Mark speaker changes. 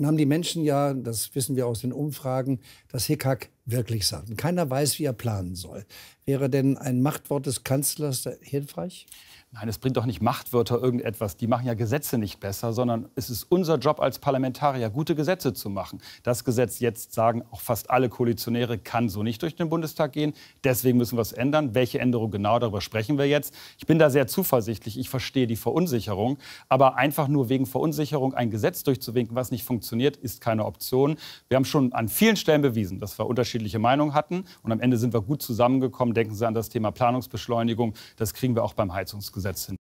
Speaker 1: Nun haben die Menschen ja, das wissen wir aus den Umfragen, das Hickhack wirklich satt. Keiner weiß, wie er planen soll. Wäre denn ein Machtwort des Kanzlers hilfreich? Nein, es
Speaker 2: bringt doch nicht Machtwörter irgendetwas. Die machen ja Gesetze nicht besser, sondern es ist unser Job als Parlamentarier, gute Gesetze zu machen. Das Gesetz jetzt sagen auch fast alle Koalitionäre, kann so nicht durch den Bundestag gehen. Deswegen müssen wir es ändern. Welche Änderung genau, darüber sprechen wir jetzt. Ich bin da sehr zuversichtlich. Ich verstehe die Verunsicherung. Aber einfach nur wegen Verunsicherung ein Gesetz durchzuwinken, was nicht funktioniert, funktioniert, ist keine Option. Wir haben schon an vielen Stellen bewiesen, dass wir unterschiedliche Meinungen hatten und am Ende sind wir gut zusammengekommen. Denken Sie an das Thema Planungsbeschleunigung, das kriegen wir auch beim Heizungsgesetz hin.